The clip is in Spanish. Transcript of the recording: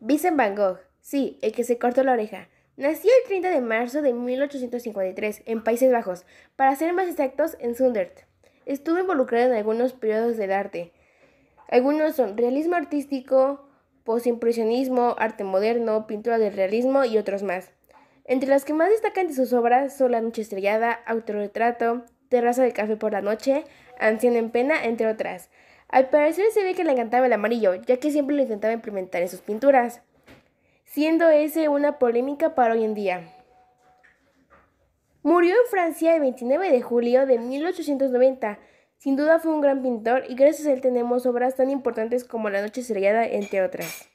Vincent Van Gogh, sí, el que se cortó la oreja. Nació el 30 de marzo de 1853 en Países Bajos, para ser más exactos, en Sundert. Estuvo involucrado en algunos periodos del arte. Algunos son realismo artístico, postimpresionismo, arte moderno, pintura del realismo y otros más. Entre las que más destacan de sus obras son La Noche Estrellada, Autorretrato, Terraza de Café por la Noche, Anciano en Pena, entre otras. Al parecer se ve que le encantaba el amarillo, ya que siempre lo intentaba implementar en sus pinturas, siendo ese una polémica para hoy en día. Murió en Francia el 29 de julio de 1890. Sin duda fue un gran pintor y gracias a él tenemos obras tan importantes como La Noche Estrellada, entre otras.